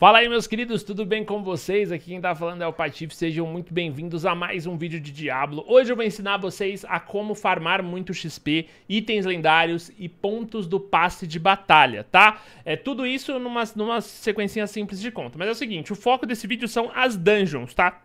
Fala aí, meus queridos, tudo bem com vocês? Aqui quem tá falando é o Patife, sejam muito bem-vindos a mais um vídeo de Diablo. Hoje eu vou ensinar vocês a como farmar muito XP, itens lendários e pontos do passe de batalha, tá? É tudo isso numa, numa sequencinha simples de conta. Mas é o seguinte, o foco desse vídeo são as dungeons, tá?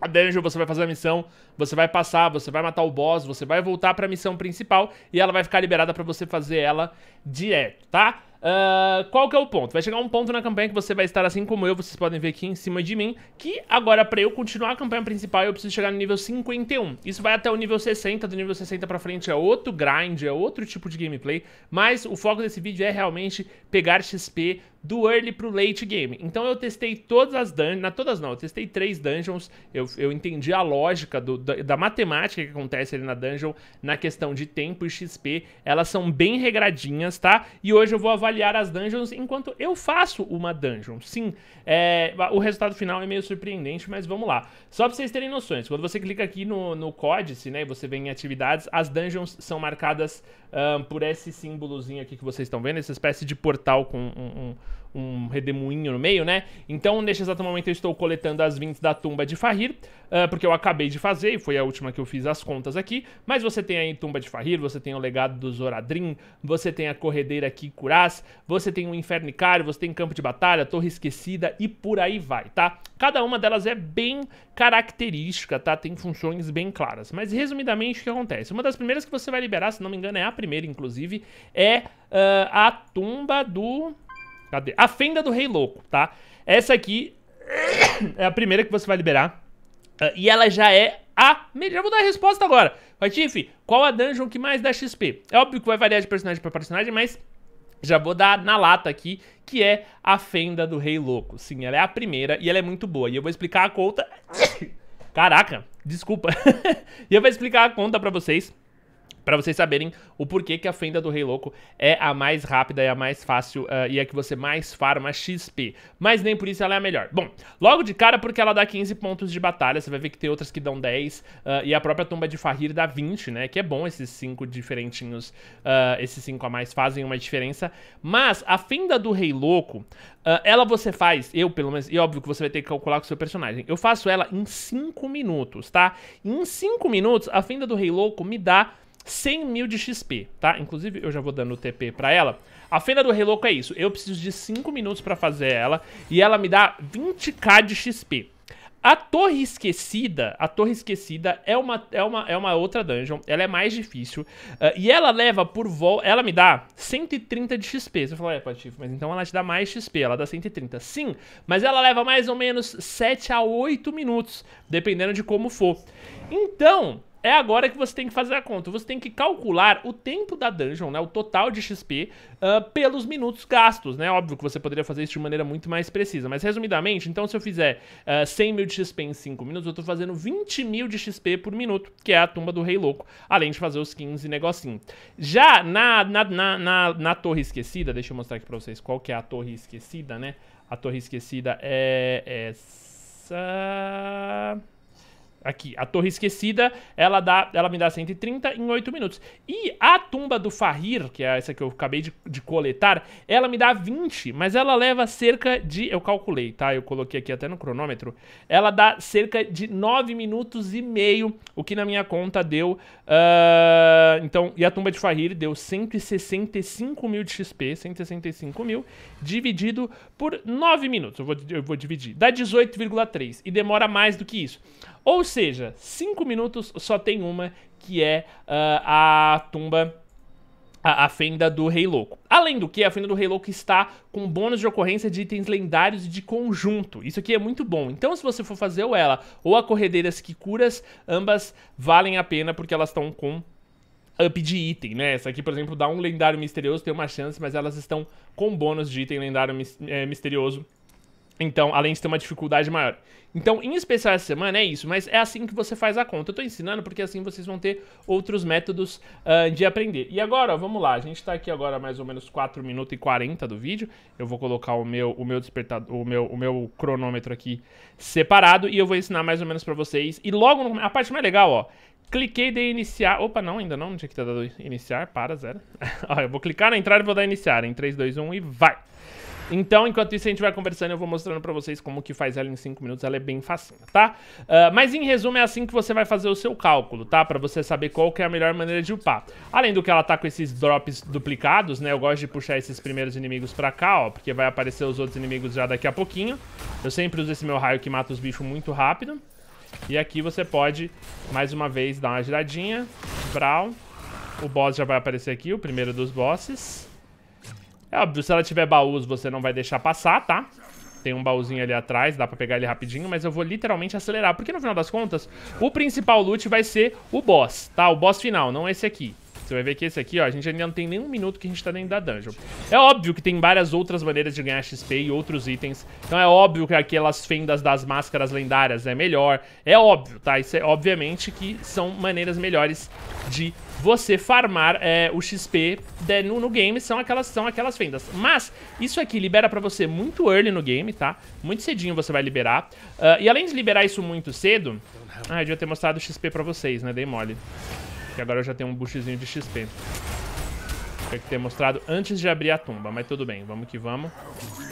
a dungeon, você vai fazer a missão, você vai passar, você vai matar o boss, você vai voltar para a missão principal e ela vai ficar liberada para você fazer ela direto, tá? Uh, qual que é o ponto? Vai chegar um ponto na campanha que você vai estar assim como eu, vocês podem ver aqui em cima de mim, que agora pra eu continuar a campanha principal eu preciso chegar no nível 51. Isso vai até o nível 60, do nível 60 pra frente é outro grind, é outro tipo de gameplay, mas o foco desse vídeo é realmente pegar XP do early pro late game. Então eu testei todas as dungeons, na todas não, eu testei três dungeons, eu, eu entendi a lógica do, da, da, matemática que acontece ali na dungeon, na questão de tempo e XP, elas são bem regradinhas, tá? E hoje eu vou avaliar as dungeons enquanto eu faço uma dungeon. Sim, é, o resultado final é meio surpreendente, mas vamos lá. Só pra vocês terem noções, quando você clica aqui no, no códice, né, e você vem em atividades, as dungeons são marcadas um, por esse símbolozinho aqui que vocês estão vendo, essa espécie de portal com um, um um redemoinho no meio, né? Então, neste exato momento, eu estou coletando as 20 da tumba de Fahir, uh, porque eu acabei de fazer, e foi a última que eu fiz as contas aqui. Mas você tem aí tumba de Fahir, você tem o legado do Zoradrim, você tem a corredeira Kikuras, você tem o Infernicário, você tem campo de batalha, torre esquecida e por aí vai, tá? Cada uma delas é bem característica, tá? Tem funções bem claras. Mas, resumidamente, o que acontece? Uma das primeiras que você vai liberar, se não me engano, é a primeira, inclusive, é uh, a tumba do Cadê? A Fenda do Rei Louco, tá? Essa aqui é a primeira que você vai liberar. Uh, e ela já é a melhor. Já vou dar a resposta agora. Patife, qual a dungeon que mais dá XP? É óbvio que vai variar de personagem para personagem, mas já vou dar na lata aqui, que é a Fenda do Rei Louco. Sim, ela é a primeira e ela é muito boa. E eu vou explicar a conta... Caraca, desculpa. e eu vou explicar a conta pra vocês para vocês saberem o porquê que a fenda do Rei Louco é a mais rápida e é a mais fácil uh, e é a que você mais farma XP. Mas nem por isso ela é a melhor. Bom, logo de cara porque ela dá 15 pontos de batalha, você vai ver que tem outras que dão 10 uh, eh, e a própria Tumba de Fahir dá 20, né? Que é bom esses 5 diferentinhos, uh, esses 5 a mais fazem uma diferença. Mas a fenda do Rei Louco, ela você faz, eu pelo menos, e é óbvio que você vai ter que calcular com o seu personagem. Eu faço ela em 5 minutos, tá? Em 5 minutos, a fenda do Rei Louco me dá 100 mil de XP, tá? Inclusive, eu já vou dando o TP pra ela. A Fenda do Reloco é isso. Eu preciso de 5 minutos pra fazer ela. E ela me dá 20k de XP. A Torre Esquecida, a Torre Esquecida é uma, é uma, é uma outra dungeon, ela é mais difícil, uh, e ela leva por volta, ela me dá 130 de XP, você fala, é Patife, mas então ela te dá mais XP, ela dá 130, sim, mas ela leva mais ou menos 7 a 8 minutos, dependendo de como for. Então, é agora que você tem que fazer a conta. Você tem que calcular o tempo da dungeon, né? O total de XP uh, ah, pelos minutos gastos, né? Óbvio que você poderia fazer isso de maneira muito mais precisa. Mas, resumidamente, então se eu fizer uh, ah, 100 mil de XP em 5 minutos, eu tô fazendo 20 mil de XP por minuto, que é a tumba do Rei Louco, além de fazer os 15 negocinho. Já na, na, na, na, na Torre Esquecida, deixa eu mostrar aqui pra vocês qual que é a Torre Esquecida, né? A Torre Esquecida é essa... Aqui, a Torre Esquecida, ela, dá, ela me dá 130 em 8 minutos. E a Tumba do Fahir, que é essa que eu acabei de, de, coletar, ela me dá 20, mas ela leva cerca de... Eu calculei, tá? Eu coloquei aqui até no cronômetro. Ela dá cerca de 9 minutos e meio, o que na minha conta deu... Uh, então, e a Tumba de Fahir deu 165 mil de XP, 165 mil, dividido por 9 minutos. Eu vou, eu vou dividir. Dá 18,3 e demora mais do que isso. Ou seja, 5 minutos só tem uma, que é uh, a tumba a, a, fenda do Rei Louco. Além do que, a fenda do Rei Louco está com bônus de ocorrência de itens lendários e de conjunto. Isso aqui é muito bom. Então, se você for fazer ou ela ou a Corredeiras que Curas, ambas valem a pena porque elas estão com up de item, né? Essa aqui, por exemplo, dá um lendário misterioso, tem uma chance, mas elas estão com bônus de item lendário mis é, misterioso então, além de ter uma dificuldade maior. Então, em especial essa semana é isso, mas é assim que você faz a conta. Eu tô ensinando porque assim vocês vão ter outros métodos uh, de aprender. E agora, vamos lá, a gente tá aqui agora mais ou menos 4 minutos e 40 do vídeo. Eu vou colocar o meu, o meu despertador, o meu, o meu cronômetro aqui separado e eu vou ensinar mais ou menos para vocês. E logo, no, a parte mais legal, ó, cliquei de iniciar. Opa, não, ainda não, não tinha que ter dado iniciar, para, zero. ó, eu vou clicar na entrada e vou dar iniciar em 3, 2, 1 e vai! Então, enquanto isso, a gente vai conversando, eu vou mostrando pra vocês como que faz ela em 5 minutos, ela é bem facinha, tá? Uh, mas em resumo, é assim que você vai fazer o seu cálculo, tá? Pra você saber qual que é a melhor maneira de upar. Além do que ela tá com esses drops duplicados, né? Eu gosto de puxar esses primeiros inimigos pra cá, ó, porque vai aparecer os outros inimigos já daqui a pouquinho. Eu sempre uso esse meu raio que mata os bichos muito rápido. E aqui você pode, mais uma vez, dar uma giradinha. Brawl. O boss já vai aparecer aqui, o primeiro dos bosses. É óbvio, se ela tiver baús, você não vai deixar passar, tá? Tem um baúzinho ali atrás, dá pra pegar ele rapidinho, mas eu vou literalmente acelerar. Porque no final das contas, o principal loot vai ser o boss, tá? O boss final, não esse aqui. Você vai ver que esse aqui, ó, a gente ainda não tem nenhum minuto que a gente tá dentro da dungeon. É óbvio que tem várias outras maneiras de ganhar XP e outros itens. Então é óbvio que aquelas fendas das máscaras lendárias é melhor. É óbvio, tá? Isso é obviamente que são maneiras melhores de você farmar é, o XP de, né, no, no, game são aquelas, são aquelas fendas. Mas isso aqui libera pra você muito early no game, tá? Muito cedinho você vai liberar. Uh, e além de liberar isso muito cedo... Ah, eu devia ter mostrado o XP pra vocês, né? Dei mole que agora eu já tenho um boostzinho de XP. Tinha que ter mostrado antes de abrir a tumba, mas tudo bem, vamos que vamos.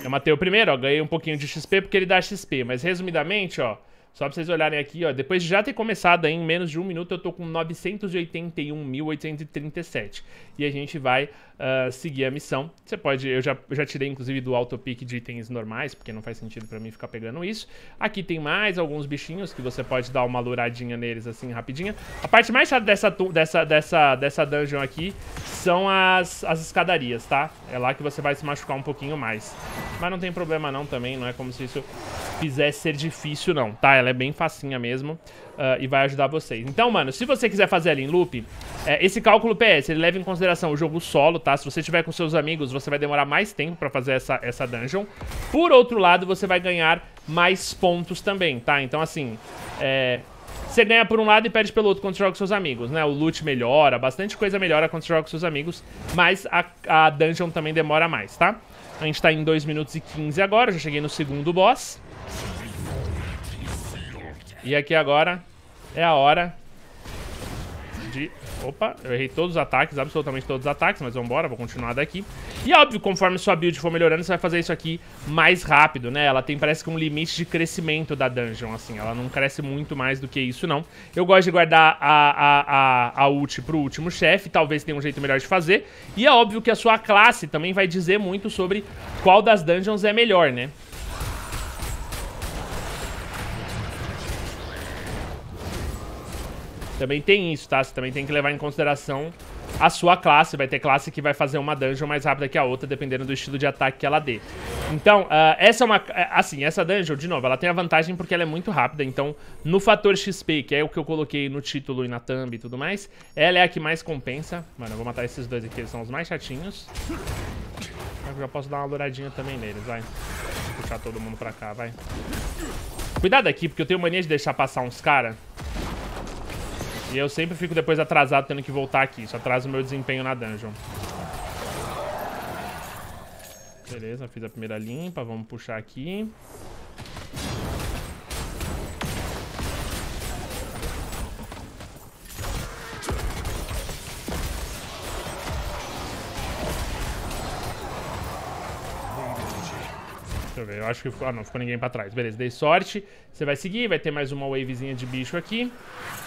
Eu matei o primeiro, ó, ganhei um pouquinho de XP porque ele dá XP, mas resumidamente, ó, só pra vocês olharem aqui, ó. Depois de já ter começado aí, em menos de um minuto, eu tô com 981.837. E a gente vai uh, seguir a missão. Você pode... Eu já, já tirei, inclusive, do autopick de itens normais, porque não faz sentido pra mim ficar pegando isso. Aqui tem mais alguns bichinhos que você pode dar uma luradinha neles, assim, rapidinha. A parte mais chata dessa, dessa, dessa, dessa dungeon aqui são as, as escadarias, tá? É lá que você vai se machucar um pouquinho mais. Mas não tem problema não também, não é como se isso fizesse ser difícil não, tá? Ela ela é bem facinha mesmo uh, e vai ajudar vocês. Então, mano, se você quiser fazer ela em loop, é, esse cálculo PS, ele leva em consideração o jogo solo, tá? Se você estiver com seus amigos, você vai demorar mais tempo pra fazer essa, essa dungeon. Por outro lado, você vai ganhar mais pontos também, tá? Então, assim, é, você ganha por um lado e perde pelo outro quando você joga com seus amigos, né? O loot melhora, bastante coisa melhora quando você joga com seus amigos, mas a, a dungeon também demora mais, tá? A gente tá em 2 minutos e 15 agora, já cheguei no segundo boss. E aqui agora é a hora de... Opa, eu errei todos os ataques, absolutamente todos os ataques, mas vambora, vou continuar daqui. E óbvio, conforme sua build for melhorando, você vai fazer isso aqui mais rápido, né? Ela tem, parece que um limite de crescimento da dungeon, assim. Ela não cresce muito mais do que isso, não. Eu gosto de guardar a, a, a, a ult pro último chefe, talvez tenha um jeito melhor de fazer. E é óbvio que a sua classe também vai dizer muito sobre qual das dungeons é melhor, né? Também tem isso, tá? Você também tem que levar em consideração a sua classe. Vai ter classe que vai fazer uma dungeon mais rápida que a outra, dependendo do estilo de ataque que ela dê. Então, uh, essa é uma... É, assim, essa dungeon, de novo, ela tem a vantagem porque ela é muito rápida. Então, no fator XP, que é o que eu coloquei no título e na thumb e tudo mais, ela é a que mais compensa. Mano, eu vou matar esses dois aqui, eles são os mais chatinhos. Eu já posso dar uma douradinha também neles, vai. Vou puxar todo mundo pra cá, vai. Cuidado aqui, porque eu tenho mania de deixar passar uns caras. E eu sempre fico depois atrasado tendo que voltar aqui. Isso atrasa o meu desempenho na dungeon. Beleza, fiz a primeira limpa. Vamos puxar aqui. eu acho que ficou... Ah, não, ficou ninguém pra trás. Beleza, dei sorte. Você vai seguir, vai ter mais uma wavezinha de bicho aqui.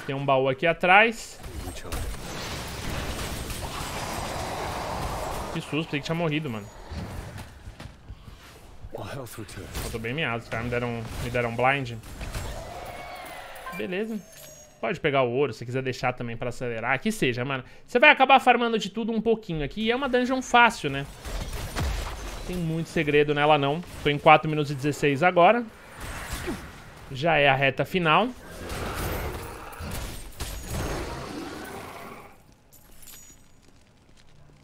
Tem um baú aqui atrás. Que susto, pensei que tinha morrido, mano. Eu tô bem meado, os caras me deram, me deram blind. Beleza. Pode pegar o ouro, se quiser deixar também pra acelerar, que seja, mano. Você vai acabar farmando de tudo um pouquinho aqui. E é uma dungeon fácil, né? tem muito segredo nela não. Tô em 4 minutos e 16 agora. Já é a reta final.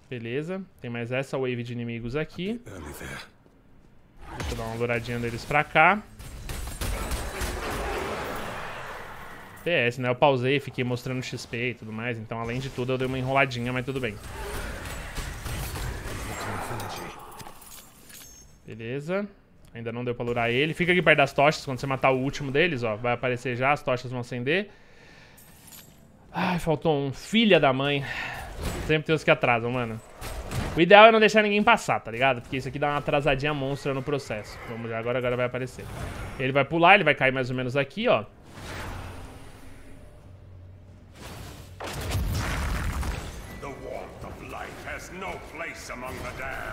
Beleza. Tem mais essa wave de inimigos aqui. Deixa eu dar uma douradinha deles pra cá. PS, né? Eu pausei, fiquei mostrando XP e tudo mais. Então, além de tudo, eu dei uma enroladinha, mas tudo bem. Beleza. Ainda não deu pra lurar ele. Fica aqui perto das tochas. Quando você matar o último deles, ó. Vai aparecer já. As tochas vão acender. Ai, faltou um. Filha da mãe. Sempre tem os que atrasam, mano. O ideal é não deixar ninguém passar, tá ligado? Porque isso aqui dá uma atrasadinha monstra no processo. Vamos já. Agora, agora vai aparecer. Ele vai pular. Ele vai cair mais ou menos aqui, ó. The warmth of life has no place among the damned.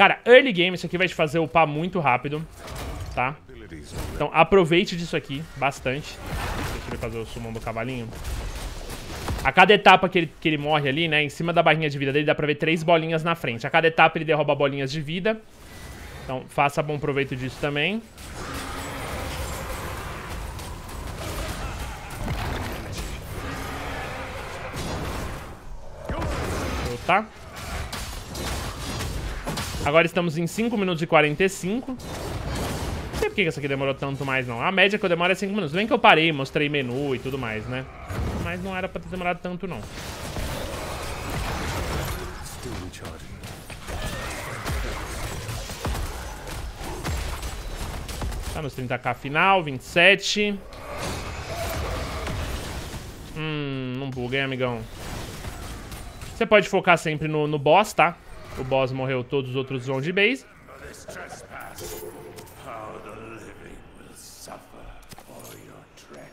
Cara, early game, isso aqui vai te fazer upar muito rápido, tá? Então aproveite disso aqui bastante. Deixa ele fazer o summon do cavalinho. A cada etapa que ele, que ele morre ali, né, em cima da barrinha de vida dele, dá pra ver três bolinhas na frente. A cada etapa ele derruba bolinhas de vida. Então faça bom proveito disso também. Tá? Agora estamos em 5 minutos e 45. Não sei por que essa aqui demorou tanto mais, não. A média que eu demoro é 5 minutos. Bem que eu parei, mostrei menu e tudo mais, né? Mas não era pra ter demorado tanto, não. Tá nos 30k final, 27. Hum, não buga, hein, amigão. Você pode focar sempre no, no boss, tá? O boss morreu, todos os outros vão de base.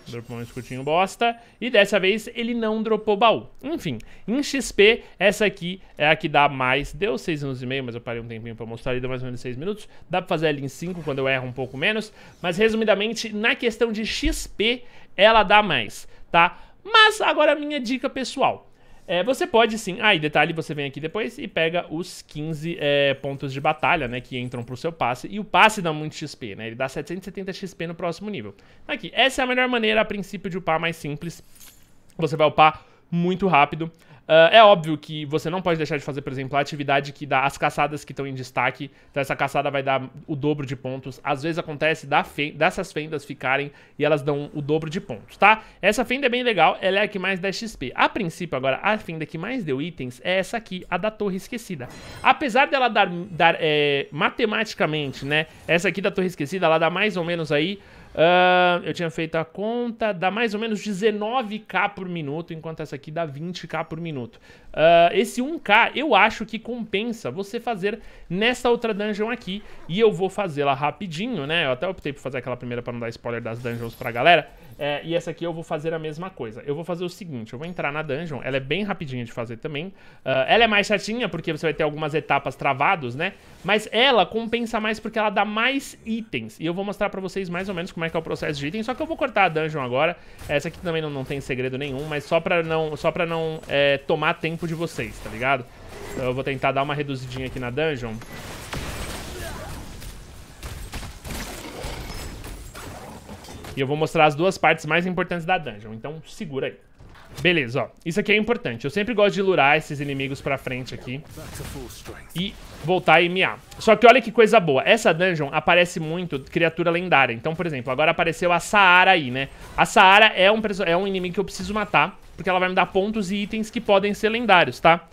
Dropou um escutinho bosta. E dessa vez ele não dropou baú. Enfim, em XP, essa aqui é a que dá mais. Deu 6,5, mas eu parei um tempinho pra mostrar ali, deu mais ou menos 6 minutos. Dá pra fazer ela em 5 quando eu erro um pouco menos. Mas resumidamente, na questão de XP, ela dá mais, tá? Mas agora a minha dica pessoal. É, você pode sim. Ah, e detalhe, você vem aqui depois e pega os 15 é, pontos de batalha, né? Que entram pro seu passe. E o passe dá muito XP, né? Ele dá 770 XP no próximo nível. Aqui, essa é a melhor maneira, a princípio, de upar mais simples. Você vai upar muito rápido. Uh, é óbvio que você não pode deixar de fazer, por exemplo, a atividade que dá as caçadas que estão em destaque. Então, essa caçada vai dar o dobro de pontos. Às vezes acontece da fe dessas fendas ficarem e elas dão o dobro de pontos, tá? Essa fenda é bem legal, ela é a que mais dá XP. A princípio, agora, a fenda que mais deu itens é essa aqui, a da Torre Esquecida. Apesar dela dar, dar é, matematicamente, né? Essa aqui da Torre Esquecida, ela dá mais ou menos aí Uh, eu tinha feito a conta, dá mais ou menos 19k por minuto, enquanto essa aqui dá 20k por minuto. Uh, esse 1k eu acho que compensa você fazer nessa outra dungeon aqui, e eu vou fazê-la rapidinho, né? Eu até optei por fazer aquela primeira para não dar spoiler das dungeons pra galera. É, e essa aqui eu vou fazer a mesma coisa. Eu vou fazer o seguinte, eu vou entrar na dungeon, ela é bem rapidinha de fazer também. Uh, ela é mais chatinha, porque você vai ter algumas etapas travados, né? Mas ela compensa mais porque ela dá mais itens. E eu vou mostrar pra vocês mais ou menos como é que é o processo de itens, só que eu vou cortar a dungeon agora. Essa aqui também não, não tem segredo nenhum, mas só pra não, só pra não é, tomar tempo de vocês, tá ligado? Então eu vou tentar dar uma reduzidinha aqui na dungeon. E eu vou mostrar as duas partes mais importantes da dungeon, então segura aí. Beleza, ó. Isso aqui é importante. Eu sempre gosto de lurar esses inimigos pra frente aqui. E voltar a miar. Só que olha que coisa boa. Essa dungeon aparece muito criatura lendária. Então, por exemplo, agora apareceu a Saara aí, né? A Saara é um, é um inimigo que eu preciso matar. Porque ela vai me dar pontos e itens que podem ser lendários, tá?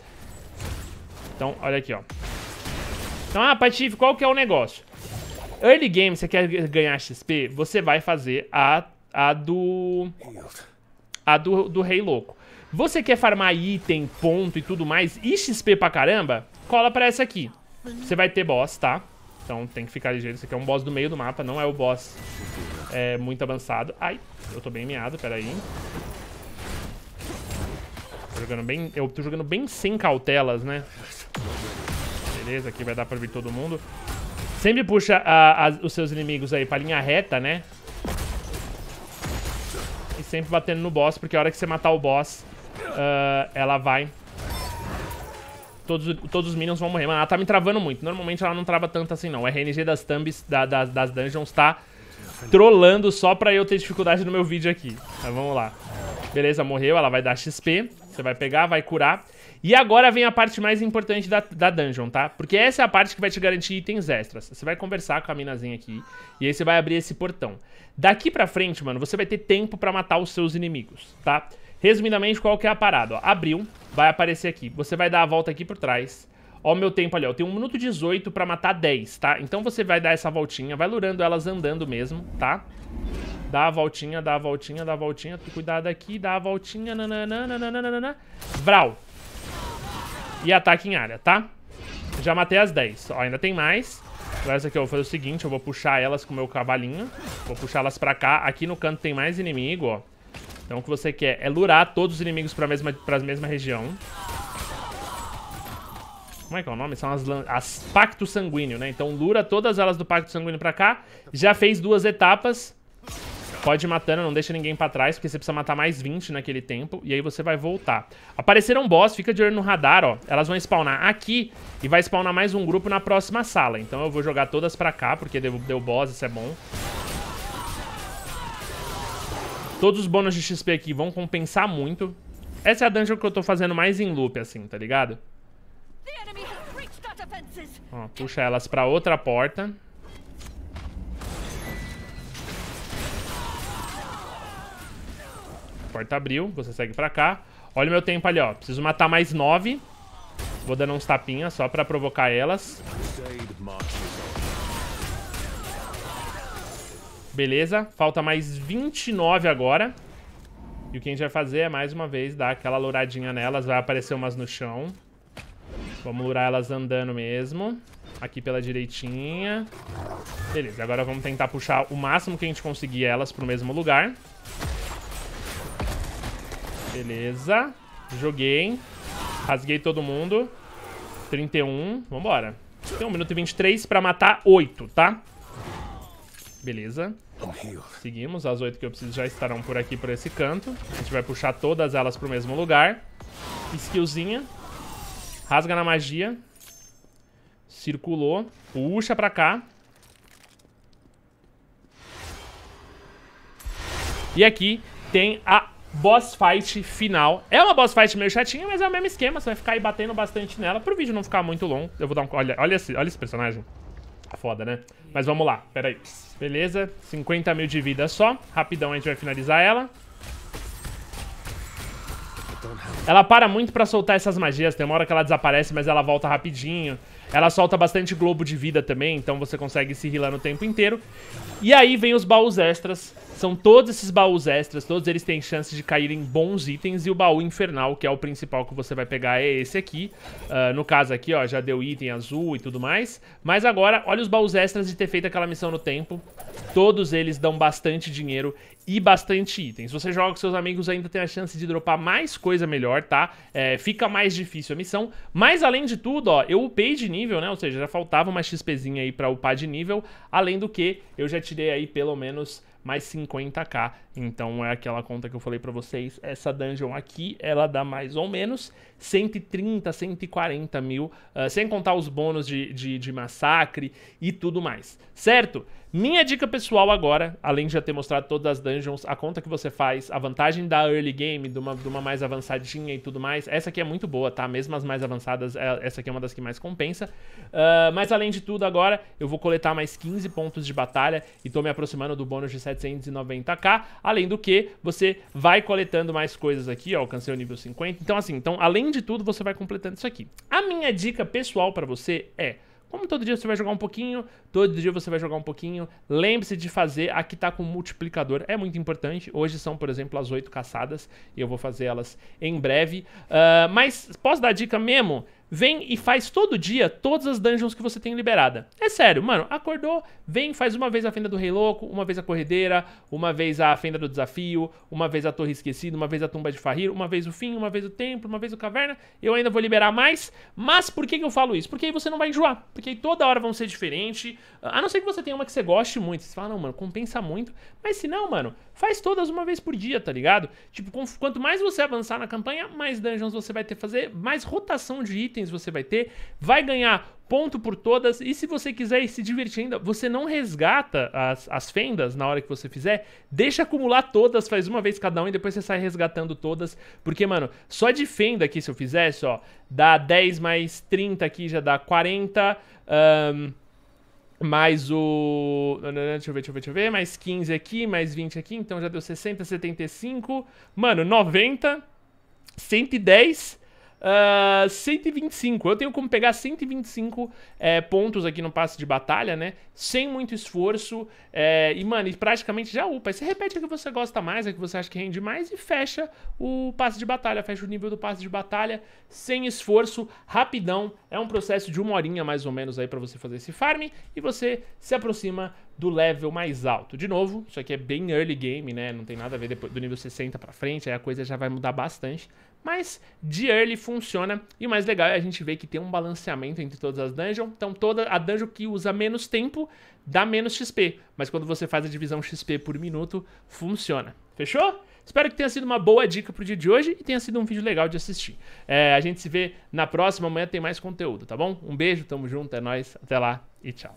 Então, olha aqui, ó. Então, ah, Patife, qual que é o negócio? Early game, você quer ganhar XP, você vai fazer a, a do... A do, do rei louco. Você quer farmar item, ponto e tudo mais, e XP pra caramba, cola pra essa aqui. Você vai ter boss, tá? Então tem que ficar ligeiro. Isso aqui é um boss do meio do mapa, não é o boss é, muito avançado. Ai, eu tô bem meado, peraí. Tô jogando bem, eu tô jogando bem sem cautelas, né? Beleza, aqui vai dar pra vir todo mundo sempre puxa a, a, os seus inimigos aí pra linha reta, né? E sempre batendo no boss, porque a hora que você matar o boss, uh, ela vai... Todos, todos os minions vão morrer. Mano, ela tá me travando muito. Normalmente ela não trava tanto assim, não. O RNG das thumbs, da, das, das dungeons, tá trolando só pra eu ter dificuldade no meu vídeo aqui. Mas vamos lá. Beleza, morreu. Ela vai dar XP. Você vai pegar, vai curar. E agora vem a parte mais importante da, da dungeon, tá? Porque essa é a parte que vai te garantir itens extras. Você vai conversar com a minazinha aqui e aí você vai abrir esse portão. Daqui pra frente, mano, você vai ter tempo pra matar os seus inimigos, tá? Resumidamente, qual que é a parada, ó. Abriu, vai aparecer aqui. Você vai dar a volta aqui por trás. Ó o meu tempo ali, ó. Eu tenho 1 minuto 18 pra matar 10, tá? Então você vai dar essa voltinha, vai lurando elas andando mesmo, tá? Dá a voltinha, dá a voltinha, dá a voltinha. Cuidado aqui, dá a voltinha, nananana, nananana. Vral. E ataque em área, tá? Já matei as 10. Ó, ainda tem mais. Agora essa aqui eu vou fazer o seguinte, eu vou puxar elas com o meu cavalinho. Vou puxar elas pra cá. Aqui no canto tem mais inimigo, ó. Então o que você quer é lurar todos os inimigos pra mesma, pra mesma região. Como é que é o nome? São as, as Pacto Sanguíneo, né? Então lura todas elas do Pacto Sanguíneo pra cá. Já fez duas etapas. Pode ir matando, não deixa ninguém pra trás, porque você precisa matar mais 20 naquele tempo, e aí você vai voltar. Apareceram boss, fica de olho no radar, ó. Elas vão spawnar aqui, e vai spawnar mais um grupo na próxima sala. Então eu vou jogar todas pra cá, porque deu, deu boss, isso é bom. Todos os bônus de XP aqui vão compensar muito. Essa é a dungeon que eu tô fazendo mais em loop, assim, tá ligado? Ó, puxa elas pra outra porta. porta abriu, você segue pra cá. Olha o meu tempo ali, ó. Preciso matar mais nove. Vou dando uns tapinhas só pra provocar elas. Beleza, falta mais 29 agora. E o que a gente vai fazer é, mais uma vez, dar aquela louradinha nelas. Vai aparecer umas no chão. Vamos lurar elas andando mesmo. Aqui pela direitinha. Beleza, agora vamos tentar puxar o máximo que a gente conseguir elas pro mesmo lugar. Beleza. Joguei. Rasguei todo mundo. 31. Vambora. Tem 1 minuto e 23 pra matar 8, tá? Beleza. Seguimos. As 8 que eu preciso já estarão por aqui, por esse canto. A gente vai puxar todas elas pro mesmo lugar. Skillzinha. Rasga na magia. Circulou. Puxa pra cá. E aqui tem a boss fight final. É uma boss fight meio chatinha, mas é o mesmo esquema. Você vai ficar aí batendo bastante nela. Pro vídeo não ficar muito longo. Eu vou dar um... Olha, olha, esse, olha esse personagem. Tá foda, né? Mas vamos lá. Pera aí. Beleza. 50 mil de vida só. Rapidão a gente vai finalizar ela. Ela para muito pra soltar essas magias. Tem uma hora que ela desaparece, mas ela volta rapidinho. Ela solta bastante globo de vida também, então você consegue se rilar no tempo inteiro. E aí vem os baús extras. São todos esses baús extras, todos eles têm chance de caírem bons itens. E o baú infernal, que é o principal que você vai pegar, é esse aqui. Uh, no caso aqui, ó, já deu item azul e tudo mais. Mas agora, olha os baús extras de ter feito aquela missão no tempo. Todos eles dão bastante dinheiro e bastante itens. Você joga com seus amigos, ainda tem a chance de dropar mais coisa melhor, tá? É, fica mais difícil a missão. Mas além de tudo, ó, eu upei de nível, né? Ou seja, já faltava uma XPzinha aí pra upar de nível. Além do que, eu já tirei aí pelo menos mais 50k. Então é aquela conta que eu falei para vocês. Essa dungeon aqui, ela dá mais ou menos 130, 140 mil, uh, sem contar os bônus de, de, de massacre e tudo mais, certo? Minha dica pessoal agora, além de já ter mostrado todas as dungeons, a conta que você faz, a vantagem da early game, de uma, de uma mais avançadinha e tudo mais, essa aqui é muito boa, tá? Mesmo as mais avançadas, é, essa aqui é uma das que mais compensa. Uh, mas além de tudo, agora eu vou coletar mais 15 pontos de batalha e tô me aproximando do bônus de 7 790k. Além do que, você vai coletando mais coisas aqui, ó, alcancei o nível 50. Então assim, então além de tudo, você vai completando isso aqui. A minha dica pessoal para você é... Como todo dia você vai jogar um pouquinho, todo dia você vai jogar um pouquinho, lembre-se de fazer, aqui tá com multiplicador, é muito importante. Hoje são, por exemplo, as oito caçadas e eu vou fazer elas em breve. Uh, mas posso dar dica mesmo? vem e faz todo dia todas as dungeons que você tem liberada. É sério, mano, acordou, vem, faz uma vez a Fenda do Rei Louco, uma vez a Corredeira, uma vez a Fenda do Desafio, uma vez a Torre Esquecida, uma vez a Tumba de fahir uma vez o Fim, uma vez o Templo, uma vez o Caverna. Eu ainda vou liberar mais, mas por que, que eu falo isso? Porque aí você não vai enjoar, porque aí toda hora vão ser diferentes, a não ser que você tenha uma que você goste muito, você fala, não, mano, compensa muito, mas se não, mano, Faz todas uma vez por dia, tá ligado? Tipo, quanto mais você avançar na campanha, mais dungeons você vai ter que fazer, mais rotação de itens você vai ter, vai ganhar ponto por todas. E se você quiser se divertir ainda, você não resgata as, as fendas na hora que você fizer, deixa acumular todas, faz uma vez cada um e depois você sai resgatando todas. Porque, mano, só de fenda aqui, se eu fizesse, ó, dá 10 mais 30 aqui, já dá 40. Um, mais o. Deixa eu ver, deixa eu ver, deixa eu ver. Mais 15 aqui, mais 20 aqui. Então já deu 60, 75. Mano, 90. 110. Uh, ah, 125. Eu tenho como pegar 125 é, pontos aqui no passe de batalha, né? Sem muito esforço. É, e, mano, e praticamente já upa. Aí você repete a que você gosta mais, a que você acha que rende mais e fecha o passe de batalha. Fecha o nível do passe de batalha sem esforço, rapidão. É um processo de uma horinha mais ou menos aí para você fazer esse farm. E você se aproxima do level mais alto. De novo, isso aqui é bem early game, né? Não tem nada a ver depois do nível 60 pra frente. Aí a coisa já vai mudar bastante mas de early funciona. E o mais legal é a gente ver que tem um balanceamento entre todas as dungeons. Então toda a dungeon que usa menos tempo dá menos XP, mas quando você faz a divisão XP por minuto, funciona. Fechou? Espero que tenha sido uma boa dica pro dia de hoje e tenha sido um vídeo legal de assistir. É, a gente se vê na próxima, amanhã tem mais conteúdo, tá bom? Um beijo, tamo junto, é nóis, até lá e tchau.